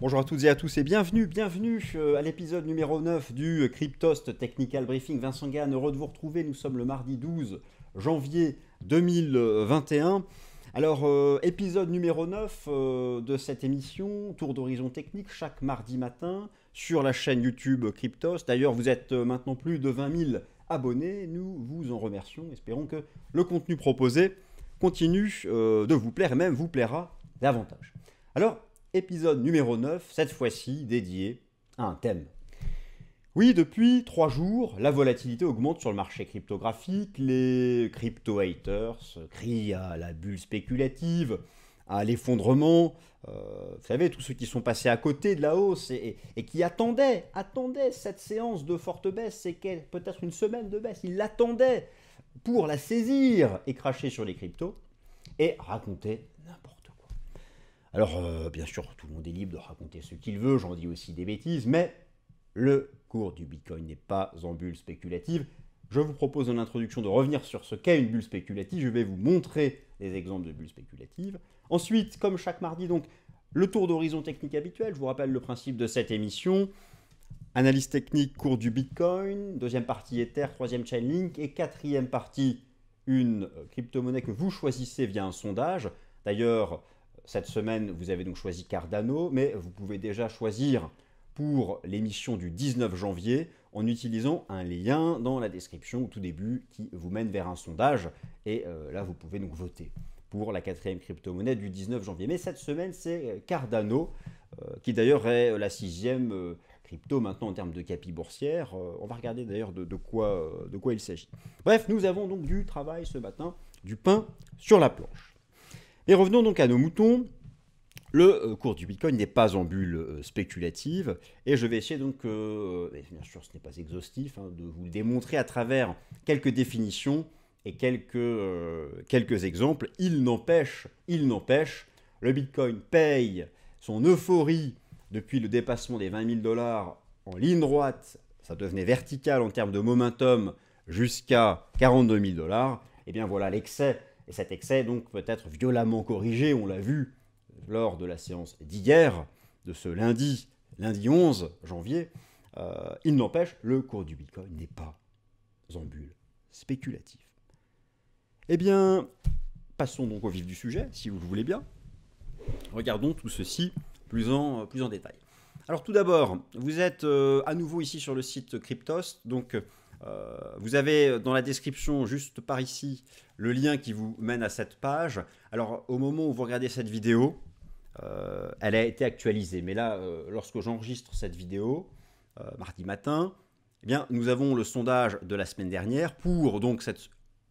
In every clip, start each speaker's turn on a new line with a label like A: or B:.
A: Bonjour à toutes et à tous et bienvenue, bienvenue euh, à l'épisode numéro 9 du Cryptost Technical Briefing. Vincent Gann, heureux de vous retrouver. Nous sommes le mardi 12 janvier 2021. Alors, euh, épisode numéro 9 euh, de cette émission, Tour d'horizon technique, chaque mardi matin sur la chaîne YouTube Cryptost. D'ailleurs, vous êtes maintenant plus de 20 000 abonnés. Nous vous en remercions. Espérons que le contenu proposé continue de vous plaire et même vous plaira davantage. Alors, épisode numéro 9, cette fois-ci dédié à un thème. Oui, depuis trois jours, la volatilité augmente sur le marché cryptographique, les crypto-haters crient à la bulle spéculative, à l'effondrement, euh, vous savez, tous ceux qui sont passés à côté de la hausse et, qui attendaient, attendaient cette séance de forte baisse, c'est peut-être une semaine de baisse, ils l'attendaient pour la saisir et cracher sur les cryptos et raconter alors, euh, bien sûr, tout le monde est libre de raconter ce qu'il veut, j'en dis aussi des bêtises, mais le cours du Bitcoin n'est pas en bulle spéculative. Je vous propose en introduction de revenir sur ce qu'est une bulle spéculative. Je vais vous montrer des exemples de bulles spéculatives. Ensuite, comme chaque mardi, donc, le tour d'horizon technique habituel. Je vous rappelle le principe de cette émission. Analyse technique, cours du Bitcoin, deuxième partie Ether, troisième Link et quatrième partie, une crypto-monnaie que vous choisissez via un sondage. D'ailleurs, cette semaine, vous avez donc choisi Cardano, mais vous pouvez déjà choisir pour l'émission du 19 janvier en utilisant un lien dans la description au tout début qui vous mène vers un sondage. Et euh, là, vous pouvez donc voter pour la quatrième crypto-monnaie du 19 janvier. Mais cette semaine, c'est euh, Cardano, euh, qui d'ailleurs est la sixième crypto maintenant en termes de capi boursière. on va regarder d'ailleurs de, quoi, de quoi il s'agit. Bref, nous avons donc du travail ce matin, du pain sur la planche. Mais revenons donc à nos moutons. Le euh, cours du Bitcoin n'est pas en bulle euh, spéculative et je vais essayer donc, euh, bien sûr ce n'est pas exhaustif, hein, de vous le démontrer à travers quelques définitions et quelques, quelques exemples. Il n'empêche, il n'empêche, le Bitcoin paye son euphorie depuis le dépassement des 20 000 dollars en ligne droite, ça devenait vertical en termes de momentum jusqu'à 42 000 dollars. Et eh bien voilà l'excès et cet excès, donc, peut être violemment corrigé, on l'a vu lors de la séance d'hier, de ce lundi, lundi 11 janvier. Euh, il n'empêche, le cours du Bitcoin n'est pas en bulle spéculative. Eh bien, passons donc au vif du sujet, si vous le voulez bien. Regardons tout ceci plus en, plus en détail. Alors tout d'abord, vous êtes euh, à nouveau ici sur le site Cryptos, donc euh, vous avez euh, dans la description, juste par ici, le lien qui vous mène à cette page. Alors, au moment où vous regardez cette vidéo, euh, elle a été actualisée. Mais là, lorsque j'enregistre cette vidéo, mardi matin, eh bien, nous avons le sondage de la semaine dernière pour donc cette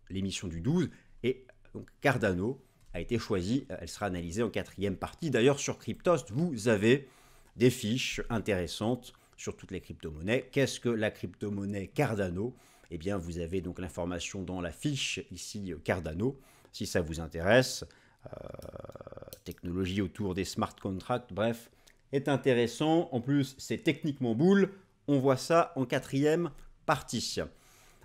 A: l'émission du 12. Et donc Cardano a été choisi. Elle sera analysée en quatrième partie. D'ailleurs, sur Cryptost, vous avez des fiches intéressantes sur toutes les crypto-monnaies. Qu'est-ce que la crypto-monnaie Cardano Eh bien, vous avez donc l'information dans la fiche ici Cardano, si ça vous intéresse. Euh, technologie autour des smart contracts, bref, est intéressant. En plus, c'est techniquement boule. On voit ça en quatrième partie.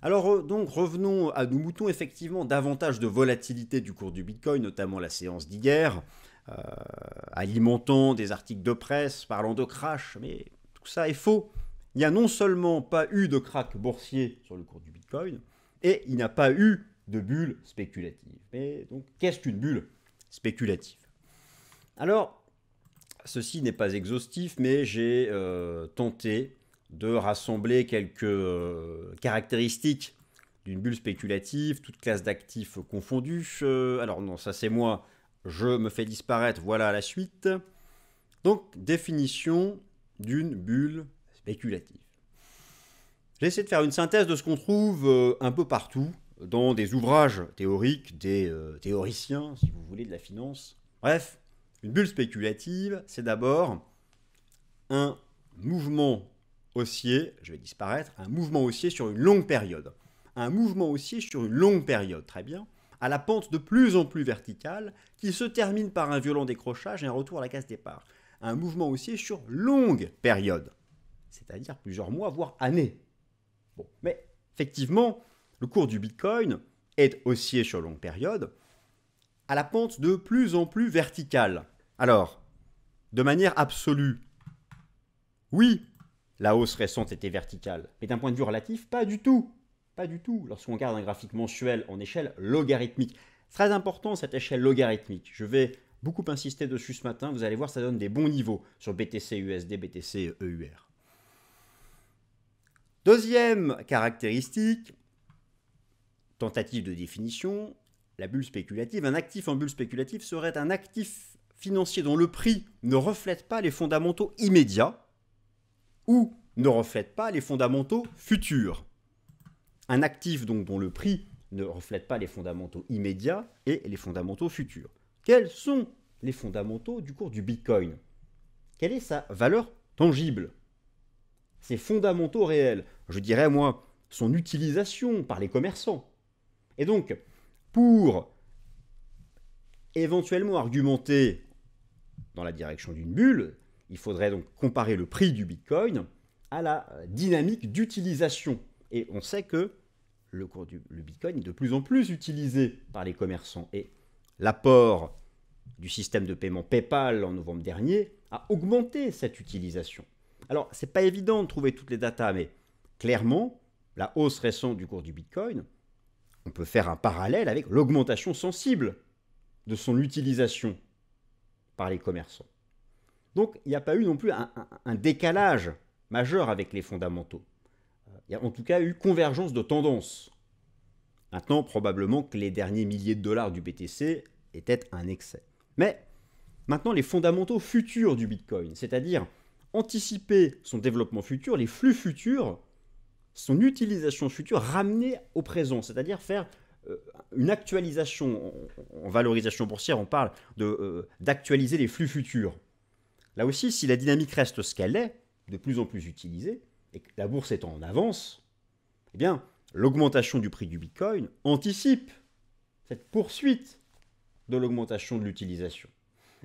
A: Alors euh, donc revenons à nos moutons, effectivement davantage de volatilité du cours du Bitcoin, notamment la séance d'hier, alimentons euh, alimentant des articles de presse parlant de crash, mais ça est faux. Il n'y a non seulement pas eu de crack boursier sur le cours du Bitcoin, et il n'y a pas eu de bulle spéculative. Mais donc, qu'est-ce qu'une bulle spéculative Alors, ceci n'est pas exhaustif, mais j'ai euh, tenté de rassembler quelques euh, caractéristiques d'une bulle spéculative, toute classe d'actifs confondus. Euh, alors non, ça c'est moi, je me fais disparaître, voilà la suite. Donc, définition d'une bulle spéculative. essayé de faire une synthèse de ce qu'on trouve euh, un peu partout, dans des ouvrages théoriques, des euh, théoriciens, si vous voulez, de la finance. Bref, une bulle spéculative, c'est d'abord un mouvement haussier, je vais disparaître, un mouvement haussier sur une longue période. Un mouvement haussier sur une longue période, très bien, à la pente de plus en plus verticale, qui se termine par un violent décrochage et un retour à la case départ un mouvement haussier sur longue période, c'est-à-dire plusieurs mois, voire années. Bon, mais effectivement, le cours du Bitcoin est haussier sur longue période, à la pente de plus en plus verticale. Alors, de manière absolue, oui, la hausse récente était verticale, mais d'un point de vue relatif, pas du tout. Pas du tout, lorsqu'on regarde un graphique mensuel en échelle logarithmique. Très important cette échelle logarithmique. Je vais beaucoup insisté dessus ce matin. Vous allez voir, ça donne des bons niveaux sur BTC USD, BTC EUR. Deuxième caractéristique, tentative de définition, la bulle spéculative. Un actif en bulle spéculative serait un actif financier dont le prix ne reflète pas les fondamentaux immédiats ou ne reflète pas les fondamentaux futurs. Un actif donc dont le prix ne reflète pas les fondamentaux immédiats et les fondamentaux futurs. Quels sont les fondamentaux du cours du Bitcoin Quelle est sa valeur tangible Ses fondamentaux réels, je dirais moi, son utilisation par les commerçants. Et donc, pour éventuellement argumenter dans la direction d'une bulle, il faudrait donc comparer le prix du Bitcoin à la dynamique d'utilisation. Et on sait que le cours du le Bitcoin est de plus en plus utilisé par les commerçants. Et L'apport du système de paiement PayPal en novembre dernier a augmenté cette utilisation. Alors, ce c'est pas évident de trouver toutes les datas, mais clairement, la hausse récente du cours du Bitcoin, on peut faire un parallèle avec l'augmentation sensible de son utilisation par les commerçants. Donc, il n'y a pas eu non plus un, décalage majeur avec les fondamentaux. Euh, il y a en tout cas eu convergence de tendances. Maintenant, probablement que les derniers milliers de dollars du BTC étaient un excès. Mais maintenant, les fondamentaux futurs du Bitcoin, c'est-à-dire anticiper son développement futur, les flux futurs, son utilisation future ramener au présent, c'est-à-dire faire euh, une actualisation en, valorisation boursière, on parle euh, d'actualiser les flux futurs. Là aussi, si la dynamique reste ce qu'elle est, de plus en plus utilisée, et que la bourse est en avance, eh bien, l'augmentation du prix du Bitcoin anticipe cette poursuite de l'augmentation de l'utilisation.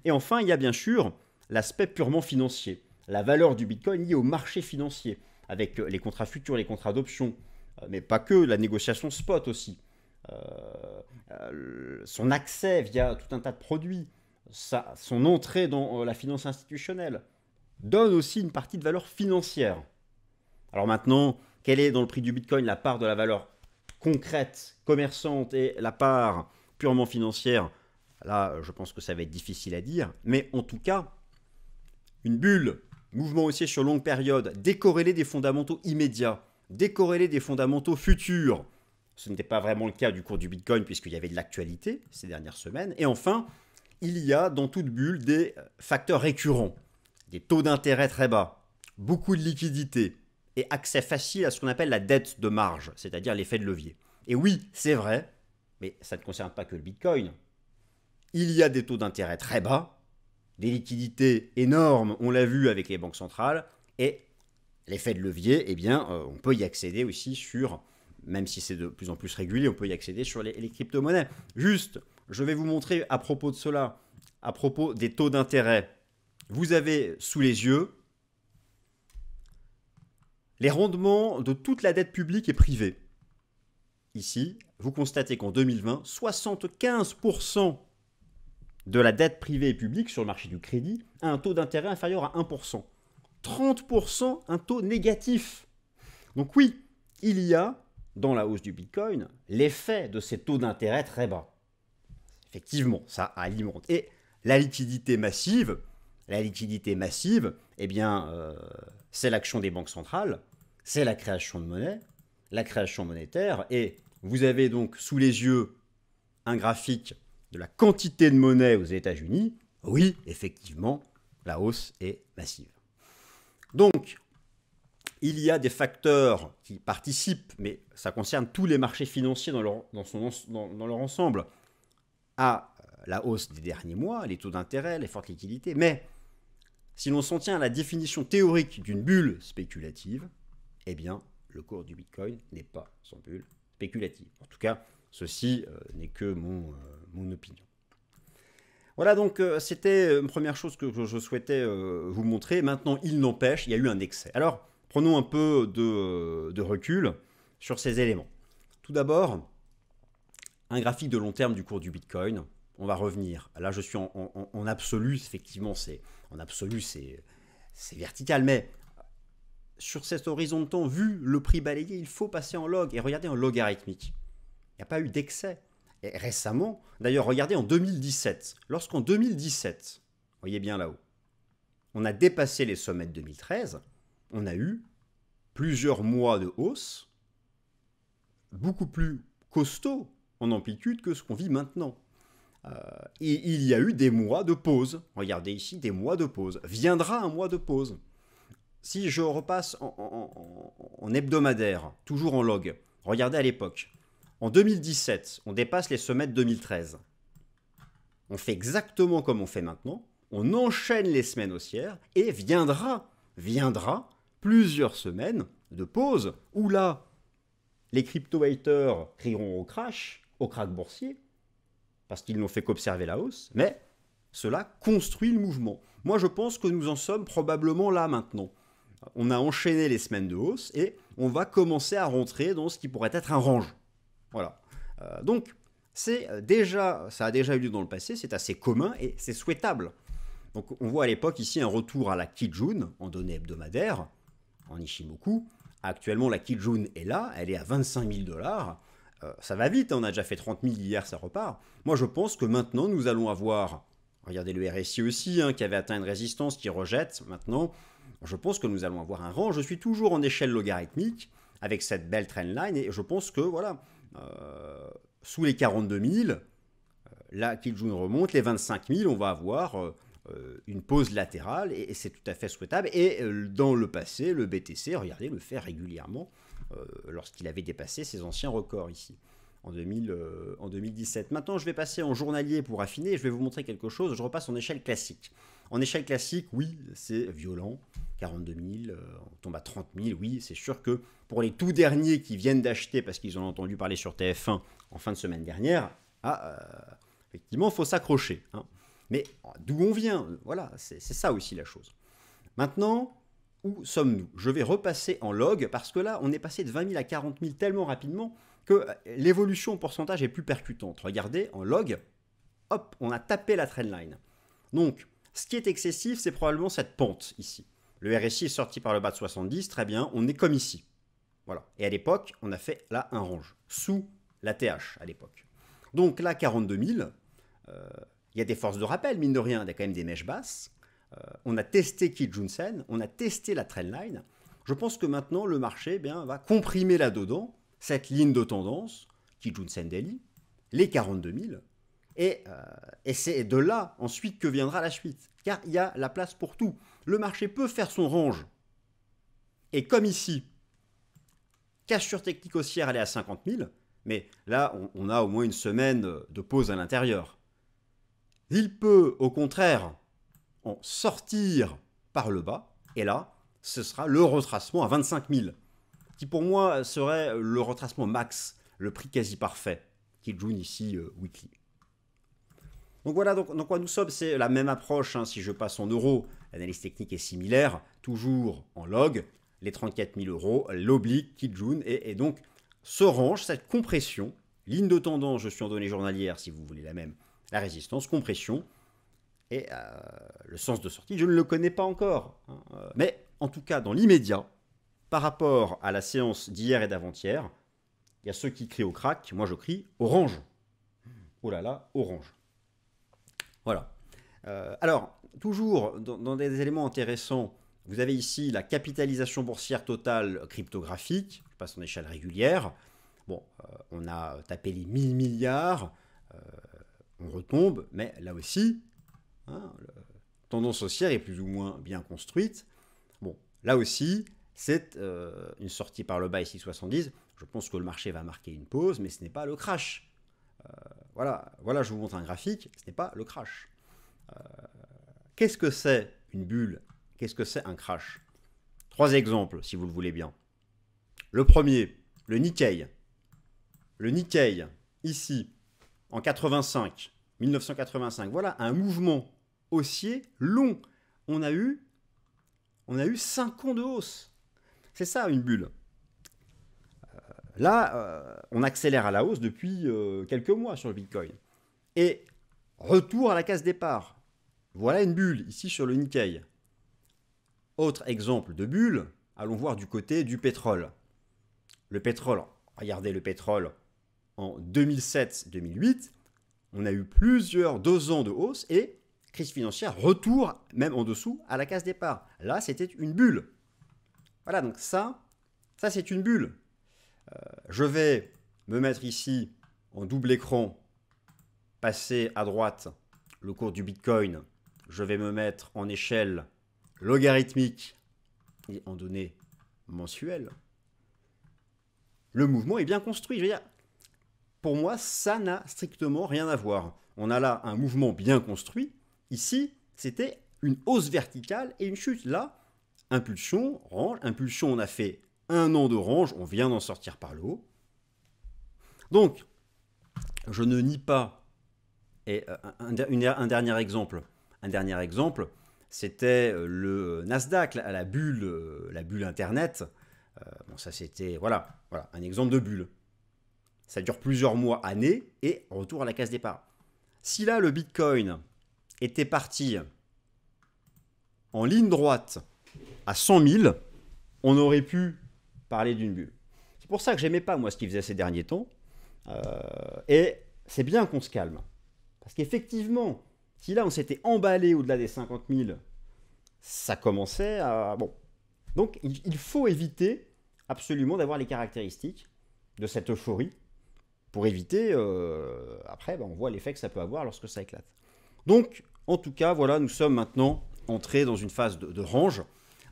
A: Et enfin, il y a bien sûr l'aspect purement financier, la valeur du Bitcoin liée au marché financier, avec les contrats futurs, les contrats d'options, euh, mais pas que, la négociation spot aussi, euh, euh, son accès via tout un tas de produits, son entrée dans la finance institutionnelle, donne aussi une partie de valeur financière. Alors maintenant, quelle est dans le prix du Bitcoin la part de la valeur concrète, commerçante et la part purement financière, là je pense que ça va être difficile à dire, mais en tout cas, une bulle, mouvement haussier sur longue période, décorrélé des fondamentaux immédiats, décorrélé des fondamentaux futurs. Ce n'était pas vraiment le cas du cours du Bitcoin puisqu'il y avait de l'actualité ces dernières semaines. Et enfin, il y a dans toute bulle des facteurs récurrents, des taux d'intérêt très bas, beaucoup de liquidités et accès facile à ce qu'on appelle la dette de marge, c'est-à-dire l'effet de levier. Et oui, c'est vrai, mais ça ne concerne pas que le Bitcoin. Il y a des taux d'intérêt très bas, des liquidités énormes, on l'a vu avec les banques centrales, et l'effet de levier, eh bien, euh, on peut y accéder aussi sur, même si c'est de plus en plus régulier, on peut y accéder sur les, les crypto-monnaies. Juste, je vais vous montrer à propos de cela, à propos des taux d'intérêt. Vous avez sous les yeux les rendements de toute la dette publique et privée. Ici, vous constatez qu'en 2020, 75% de la dette privée et publique sur le marché du crédit a un taux d'intérêt inférieur à 1%. 30% un taux négatif. Donc oui, il y a dans la hausse du Bitcoin l'effet de ces taux d'intérêt très bas. Effectivement, ça alimente. Et la liquidité massive, la liquidité massive, eh bien, euh, c'est l'action des banques centrales c'est la création de monnaie, la création monétaire, et vous avez donc sous les yeux un graphique de la quantité de monnaie aux États-Unis. Oui, effectivement, la hausse est massive. Donc, il y a des facteurs qui participent, mais ça concerne tous les marchés financiers dans leur, ensemble, à la hausse des derniers mois, les taux d'intérêt, les fortes liquidités. Mais si l'on s'en tient à la définition théorique d'une bulle spéculative, eh bien, le cours du Bitcoin n'est pas sans bulle spéculative. En tout cas, ceci euh, n'est que mon, euh, mon, opinion. Voilà, donc euh, c'était une première chose que, je souhaitais vous montrer. Maintenant, il n'empêche, il y a eu un excès. Alors, prenons un peu de, recul sur ces éléments. Tout d'abord, un graphique de long terme du cours du Bitcoin. On va revenir. Là, je suis en, absolu, effectivement, c'est en absolu, c'est vertical, mais sur cet horizon de temps, vu le prix balayé, il faut passer en log. Et regardez en logarithmique. Il n'y a pas eu d'excès. Et récemment, d'ailleurs, regardez en 2017. Lorsqu'en 2017, voyez bien là-haut, on a dépassé les sommets de 2013, on a eu plusieurs mois de hausse, beaucoup plus costaud en amplitude que ce qu'on vit maintenant. Euh, et il y a eu des mois de pause. Regardez ici, des mois de pause. Viendra un mois de pause si je repasse en, hebdomadaire, toujours en log, regardez à l'époque. En 2017, on dépasse les sommets de 2013. On fait exactement comme on fait maintenant. On enchaîne les semaines haussières et viendra, viendra plusieurs semaines de pause où là, les crypto-haters crieront au crash, au krach boursier, parce qu'ils n'ont fait qu'observer la hausse, mais cela construit le mouvement. Moi, je pense que nous en sommes probablement là maintenant on a enchaîné les semaines de hausse et on va commencer à rentrer dans ce qui pourrait être un range. Voilà. Euh, donc, c'est euh, déjà, ça a déjà eu lieu dans le passé, c'est assez commun et c'est souhaitable. Donc, on voit à l'époque ici un retour à la Kijun en données hebdomadaires, en Ishimoku. Actuellement, la Kijun est là, elle est à 25 000 dollars. Euh, ça va vite, hein, on a déjà fait 30 000 hier, ça repart. Moi, je pense que maintenant, nous allons avoir Regardez le RSI aussi, hein, qui avait atteint une résistance, qui rejette maintenant je pense que nous allons avoir un rang. Je suis toujours en échelle logarithmique avec cette belle trendline et je pense que voilà, euh, sous les 42 000, euh, là une remonte, les 25 000, on va avoir euh, une pause latérale et, c'est tout à fait souhaitable. Et dans le passé, le BTC, regardez, le fait régulièrement lorsqu'il avait dépassé ses anciens records ici. En, en 2017. Maintenant, je vais passer en journalier pour affiner. je vais vous montrer quelque chose. Je repasse en échelle classique. En échelle classique, oui, c'est violent. 42 000, euh, on tombe à 30 000, oui, c'est sûr que pour les tout derniers qui viennent d'acheter parce qu'ils ont entendu parler sur TF1 en fin de semaine dernière, ah, euh, effectivement, il faut s'accrocher. Hein. Mais oh, d'où on vient, voilà, c'est ça aussi la chose. Maintenant, où sommes-nous Je vais repasser en log parce que là, on est passé de 20 000 à 40 000 tellement rapidement que euh, l'évolution en pourcentage est plus percutante. Regardez, en log, hop, on a tapé la trendline. Donc, ce qui est excessif, c'est probablement cette pente ici. Le RSI est sorti par le bas de 70, très bien, on est comme ici. Voilà. Et à l'époque, on a fait là un range, sous la TH à l'époque. Donc là, 42 000, euh, il y a des forces de rappel, mine de rien, il y a quand même des mèches basses. Euh, on a testé Kit Junsen, on a testé la trendline. Je pense que maintenant, le marché eh bien, va comprimer là-dedans cette ligne de tendance, Kit Junsen Daily, les 42 000, euh, et, c'est de là ensuite que viendra la suite, car il y a la place pour tout. Le marché peut faire son range. Et comme ici, sur technique haussière, elle est à 50 000, mais là, on, a au moins une semaine de pause à l'intérieur. Il peut, au contraire, en sortir par le bas, et là, ce sera le retracement à 25 000, qui pour moi serait le retracement max, le prix quasi parfait, qui joue ici euh, weekly. Donc voilà, donc, quoi nous sommes, c'est la même approche. Hein, si je passe en euros, l'analyse technique est similaire, toujours en log, les 34 000 euros, l'oblique, Kijun, et, et donc ce range cette compression, ligne de tendance, je suis en données journalières si vous voulez la même, la résistance, compression, et euh, le sens de sortie, je ne le connais pas encore. Hein, euh, mais en tout cas, dans l'immédiat, par rapport à la séance d'hier et d'avant-hier, il y a ceux qui crient au crack, moi je crie orange. Oh là là, orange. Voilà. Euh, alors, toujours dans, des éléments intéressants, vous avez ici la capitalisation boursière totale cryptographique, je passe en échelle régulière. Bon, euh, on a tapé les 1000 milliards, euh, on retombe, mais là aussi, hein, la tendance haussière est plus ou moins bien construite. Bon, là aussi, c'est une sortie par le bas ici 70. Je pense que le marché va marquer une pause, mais ce n'est pas le crash. Voilà, je vous montre un graphique, ce n'est pas le crash. Euh, qu'est-ce que c'est une bulle Qu'est-ce que c'est un crash Trois exemples, si vous le voulez bien. Le premier, le Nikkei. Le Nikkei, ici, en 85, 1985, voilà un mouvement haussier long. On a eu, on a eu 5 ans de hausse. C'est ça une bulle. Là, euh, on accélère à la hausse depuis euh, quelques mois sur le Bitcoin. Et retour à la case départ. Voilà une bulle ici sur le Nikkei. Autre exemple de bulle, allons voir du côté du pétrole. Le pétrole, regardez le pétrole, en 2007-2008, on a eu plusieurs deux ans de hausse et crise financière, retour même en dessous à la case départ. Là, c'était une bulle. Voilà, donc ça, ça c'est une bulle. Euh, je vais me mettre ici en double écran, passer à droite le cours du Bitcoin. Je vais me mettre en échelle logarithmique et en données mensuelles. Le mouvement est bien construit. pour moi, ça n'a strictement rien à voir. On a là un mouvement bien construit. Ici, c'était une hausse verticale et une chute. Là, impulsion, range, impulsion, on a fait un an d'orange, on vient d'en sortir par le haut. Donc, je ne nie pas. Et euh, un, dernier exemple, un dernier exemple, c'était euh, le Nasdaq, la, la, bulle, euh, la bulle Internet. bon, ça c'était voilà, voilà, un exemple de bulle. Ça dure plusieurs mois, années, et retour à la case départ. Si là le Bitcoin était parti en ligne droite à 100 000, on aurait pu parler d'une bulle. C'est pour ça que j'aimais pas, moi, ce qu'il faisait ces derniers temps. Euh, et c'est bien qu'on se calme. Parce qu'effectivement, si là, on s'était emballé au-delà des 50 000, ça commençait à... Bon. Donc, il faut éviter absolument d'avoir les caractéristiques de cette euphorie pour éviter, euh, après, ben, on voit l'effet que ça peut avoir lorsque ça éclate. Donc, en tout cas, voilà, nous sommes maintenant entrés dans une phase de range.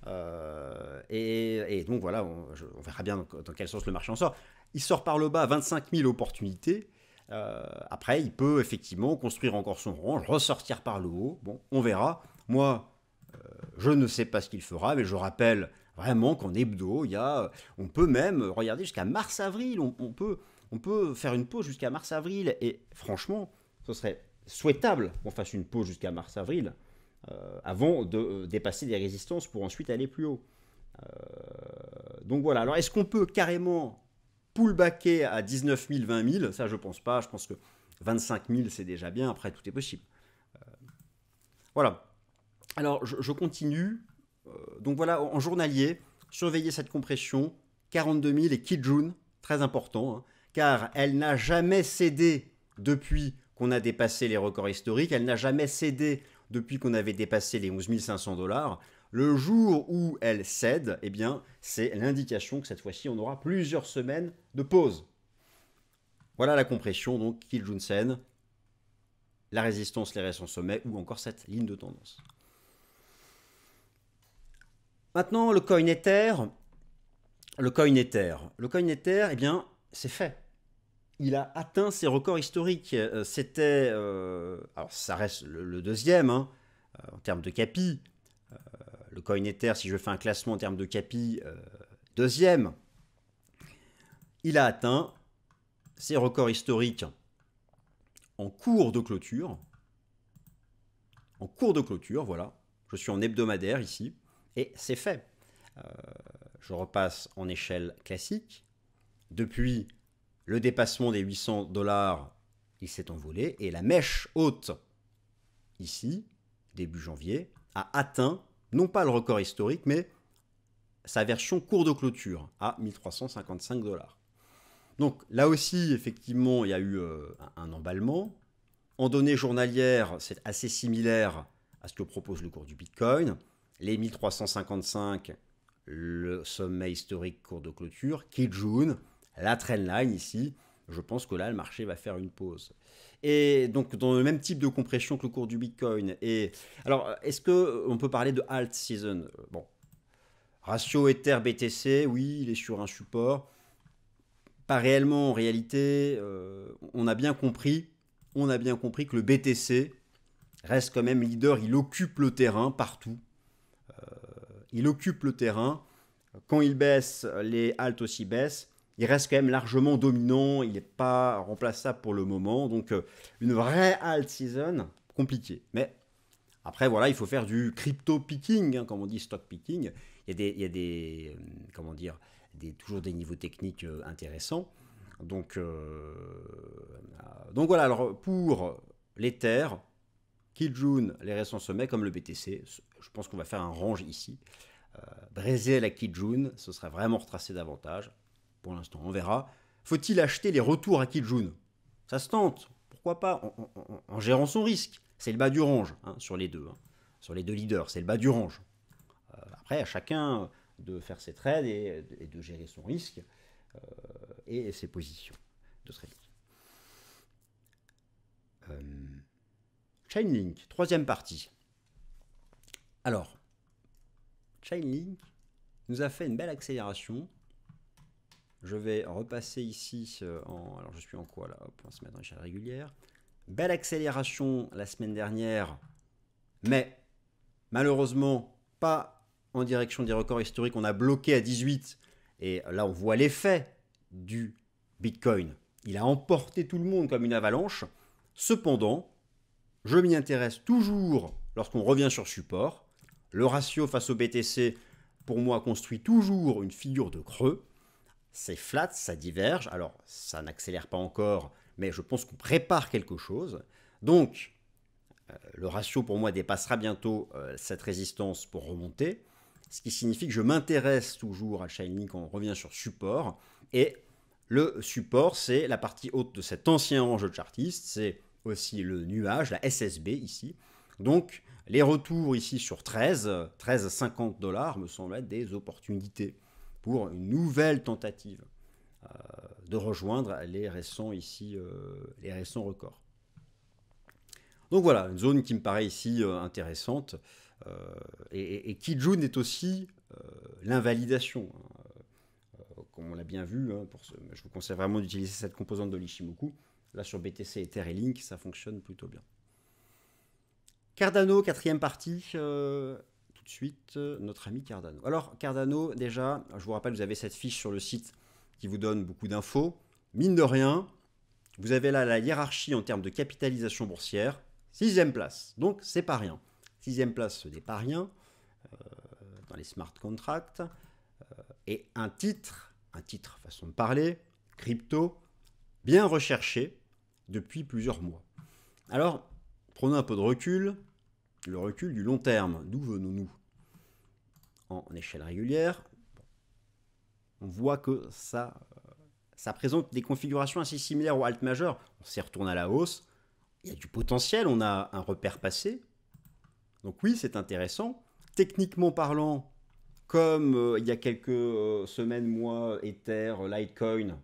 A: Euh, et, donc voilà, on, verra bien dans, quel sens le marché en sort. Il sort par le bas 25 000 opportunités. Euh, après, il peut effectivement construire encore son rang, ressortir par le haut. Bon, on verra. Moi, euh, je ne sais pas ce qu'il fera, mais je rappelle vraiment qu'en hebdo, il y a, on peut même regarder jusqu'à mars-avril. on, peut, on peut faire une pause jusqu'à mars-avril. Et franchement, ce serait souhaitable qu'on fasse une pause jusqu'à mars-avril. Euh, avant de euh, dépasser des résistances pour ensuite aller plus haut. Euh, donc voilà, alors est-ce qu'on peut carrément pullbacker à 19 000, 20 000 Ça, je pense pas. Je pense que 25 000, c'est déjà bien. Après, tout est possible. voilà. Alors, je, continue. donc voilà, en journalier, surveiller cette compression. 42 000 et Kijun, très important, hein. car elle n'a jamais cédé depuis qu'on a dépassé les records historiques. Elle n'a jamais cédé depuis qu'on avait dépassé les 11 500 dollars. Le jour où elle cède, eh bien, c'est l'indication que cette fois-ci, on aura plusieurs semaines de pause. Voilà la compression, donc Kil Junsen, la résistance, les récents sommets, ou encore cette ligne de tendance. Maintenant, le coin Ether. Le coin Ether. Le coin Ether, eh bien, c'est fait il a atteint ses records historiques. Euh, c'était, euh, alors ça reste le, deuxième hein, euh, en termes de capi. le coin si je fais un classement en termes de capi, deuxième. Il a atteint ses records historiques en cours de clôture. En cours de clôture, voilà. Je suis en hebdomadaire ici et c'est fait. je repasse en échelle classique. Depuis le dépassement des 800 dollars, il s'est envolé, et la mèche haute, ici, début janvier, a atteint, non pas le record historique, mais sa version cours de clôture, à 1355 dollars. Donc là aussi, effectivement, il y a eu euh, un emballement. En données journalières, c'est assez similaire à ce que propose le cours du Bitcoin. Les 1355, le sommet historique cours de clôture, qui la trendline ici, je pense que là, le marché va faire une pause. Et donc, dans le même type de compression que le cours du Bitcoin. Et alors, est-ce qu'on euh, peut parler de alt season euh, Bon, ratio Ether BTC, oui, il est sur un support. Pas réellement en réalité. Euh, on a bien compris, on a bien compris que le BTC reste quand même leader. Il occupe le terrain partout. il occupe le terrain. Quand il baisse, les alt aussi baissent il reste quand même largement dominant, il n'est pas remplaçable pour le moment, donc euh, une vraie alt season compliquée. Mais après, voilà, il faut faire du crypto picking, hein, comme on dit stock picking. Il y a des, il y des euh, comment dire, des, toujours des niveaux techniques euh, intéressants. Donc, donc voilà, alors pour l'Ether, Kijun, les récents sommets comme le BTC, je pense qu'on va faire un range ici. Euh, briser la Kijun, ce serait vraiment retracé davantage pour l'instant. On verra. Faut-il acheter les retours à Kijun Ça se tente, pourquoi pas, en, gérant son risque. C'est le bas du range hein, sur les deux. Hein. Sur les deux leaders, c'est le bas du range. Euh, après, à chacun de faire ses trades et, de gérer son risque euh, et ses positions de trading. Euh, Chainlink, troisième partie. Alors, Chainlink nous a fait une belle accélération je vais repasser ici euh, Alors je suis en quoi là on se dans une régulière. Belle accélération la semaine dernière, mais malheureusement pas en direction des records historiques. On a bloqué à 18 et là on voit l'effet du Bitcoin. Il a emporté tout le monde comme une avalanche. Cependant, je m'y intéresse toujours lorsqu'on revient sur support. Le ratio face au BTC, pour moi, construit toujours une figure de creux c'est flat, ça diverge. Alors, ça n'accélère pas encore, mais je pense qu'on prépare quelque chose. Donc, euh, le ratio pour moi dépassera bientôt euh, cette résistance pour remonter, ce qui signifie que je m'intéresse toujours à Shiny quand on revient sur support. Et le support, c'est la partie haute de cet ancien range chartiste, c'est aussi le nuage, la SSB ici. Donc, les retours ici sur 13, 13 50 dollars me semblent être des opportunités pour une nouvelle tentative euh, de rejoindre les récents ici, euh, les récents records. Donc voilà, une zone qui me paraît ici euh, intéressante. et, Kijun est aussi l'invalidation. Hein, comme on l'a bien vu, hein, pour ce, je vous conseille vraiment d'utiliser cette composante de l'Ishimoku. Là, sur BTC, Ether et Link, ça fonctionne plutôt bien. Cardano, quatrième partie, suite euh, notre ami Cardano. Alors Cardano, déjà, je vous rappelle, vous avez cette fiche sur le site qui vous donne beaucoup d'infos. Mine de rien, vous avez là la hiérarchie en termes de capitalisation boursière. Sixième place, donc c'est pas rien. Sixième place, ce n'est pas rien euh, dans les smart contracts. Euh, et un titre, un titre façon de parler, crypto, bien recherché depuis plusieurs mois. Alors, prenons un peu de recul, le recul du long terme. D'où venons-nous En échelle régulière, on voit que ça, euh, ça présente des configurations assez similaires au alt majeur. On s'est retourne à la hausse. Il y a du potentiel, on a un repère passé. Donc oui, c'est intéressant. Techniquement parlant, comme euh, il y a quelques euh, semaines, mois, Ether, Litecoin,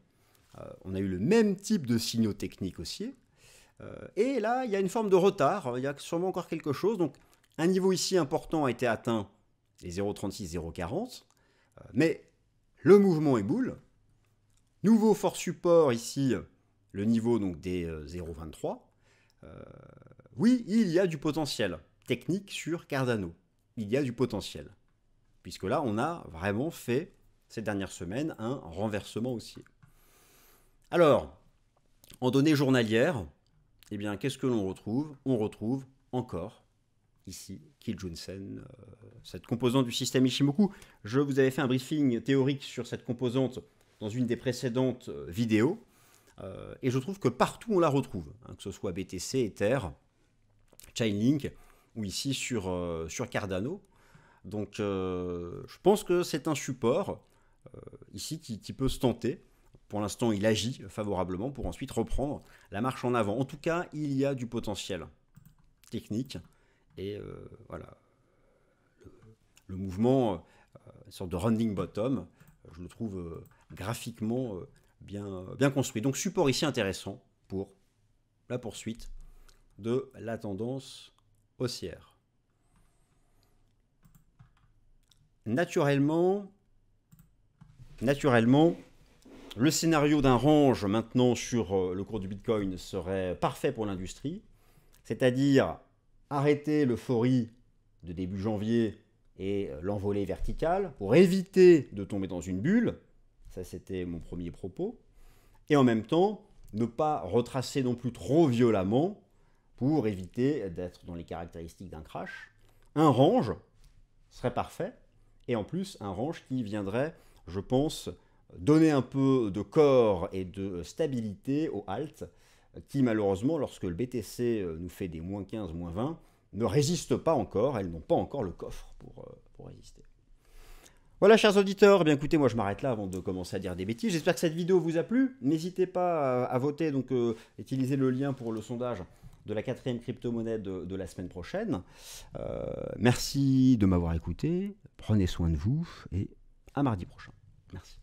A: on a eu le même type de signaux techniques aussi. Euh, et là, il y a une forme de retard, hein. il y a sûrement encore quelque chose. Donc, un niveau ici important a été atteint, les 0,36, 0,40. Euh, mais le mouvement est boule. Nouveau fort support ici, le niveau donc des 0,23. Euh, oui, il y a du potentiel technique sur Cardano. Il y a du potentiel. Puisque là, on a vraiment fait, ces dernières semaines, un renversement haussier. Alors, en données journalières, eh bien, qu'est-ce que l'on retrouve On retrouve encore ici Kijunsen, euh, cette composante du système Ishimoku. Je vous avais fait un briefing théorique sur cette composante dans une des précédentes euh, vidéos, euh, et je trouve que partout on la retrouve, hein, que ce soit BTC, Ether, Chainlink, ou ici sur, sur Cardano. Donc je pense que c'est un support ici qui, peut se tenter pour l'instant, il agit favorablement pour ensuite reprendre la marche en avant. En tout cas, il y a du potentiel technique. Et euh, voilà, le, mouvement, euh, une sorte de running bottom, je le trouve euh, graphiquement bien, bien construit. Donc support ici intéressant pour la poursuite de la tendance haussière. Naturellement, naturellement, le scénario d'un range maintenant sur euh, le cours du Bitcoin serait parfait pour l'industrie, c'est-à-dire arrêter l'euphorie de début janvier et euh, l'envoler verticale pour éviter de tomber dans une bulle, ça c'était mon premier propos, et en même temps ne pas retracer non plus trop violemment pour éviter d'être dans les caractéristiques d'un crash. Un range serait parfait, et en plus un range qui viendrait, je pense, donner un peu de corps et de stabilité au halt, qui malheureusement, lorsque le BTC euh, nous fait des moins 15, moins 20, ne résistent pas encore, elles n'ont pas encore le coffre pour, euh, pour résister. Voilà, chers auditeurs, eh bien écoutez, moi je m'arrête là avant de commencer à dire des bêtises. J'espère que cette vidéo vous a plu. N'hésitez pas à, voter, donc euh, utiliser utilisez le lien pour le sondage de la quatrième crypto-monnaie de, la semaine prochaine. merci de m'avoir écouté, prenez soin de vous et à mardi prochain. Merci.